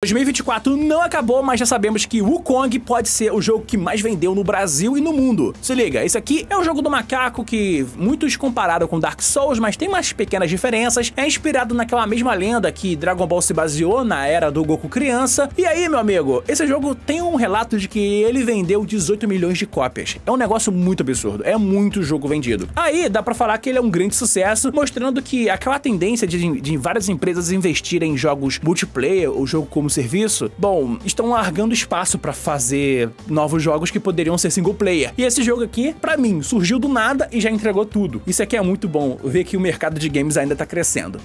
2024 não acabou, mas já sabemos que Wukong pode ser o jogo que mais vendeu no Brasil e no mundo. Se liga, esse aqui é o jogo do macaco que muitos compararam com Dark Souls, mas tem umas pequenas diferenças. É inspirado naquela mesma lenda que Dragon Ball se baseou na era do Goku criança. E aí, meu amigo, esse jogo tem um relato de que ele vendeu 18 milhões de cópias. É um negócio muito absurdo, é muito jogo vendido. Aí, dá pra falar que ele é um grande sucesso, mostrando que aquela tendência de, de várias empresas investirem em jogos multiplayer ou jogo como como serviço, bom, estão largando espaço para fazer novos jogos que poderiam ser single player. E esse jogo aqui, para mim, surgiu do nada e já entregou tudo. Isso aqui é muito bom, ver que o mercado de games ainda tá crescendo.